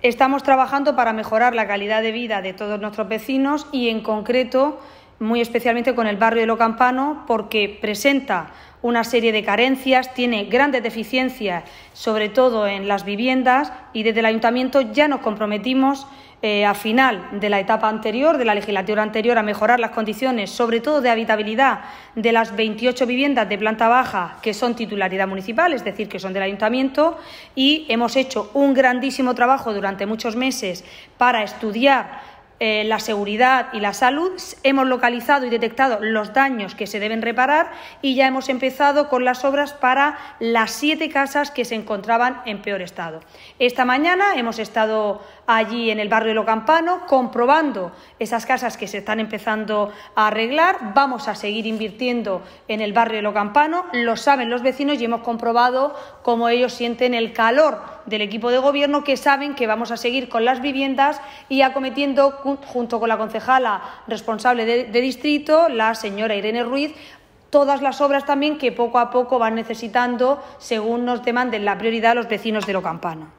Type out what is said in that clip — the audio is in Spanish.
Estamos trabajando para mejorar la calidad de vida de todos nuestros vecinos y, en concreto, muy especialmente con el barrio de Lo Campano, porque presenta una serie de carencias, tiene grandes deficiencias, sobre todo en las viviendas, y desde el ayuntamiento ya nos comprometimos eh, a final de la etapa anterior, de la legislatura anterior, a mejorar las condiciones, sobre todo de habitabilidad, de las 28 viviendas de planta baja que son titularidad municipal, es decir, que son del ayuntamiento, y hemos hecho un grandísimo trabajo durante muchos meses para estudiar eh, la seguridad y la salud, hemos localizado y detectado los daños que se deben reparar y ya hemos empezado con las obras para las siete casas que se encontraban en peor estado. Esta mañana hemos estado allí en el barrio de Lo Campano comprobando esas casas que se están empezando a arreglar. Vamos a seguir invirtiendo en el barrio de Lo Campano, lo saben los vecinos y hemos comprobado cómo ellos sienten el calor del equipo de gobierno que saben que vamos a seguir con las viviendas y acometiendo junto con la concejala responsable de, distrito, la señora Irene Ruiz, todas las obras también que poco a poco van necesitando según nos demanden la prioridad los vecinos de Lo Campana.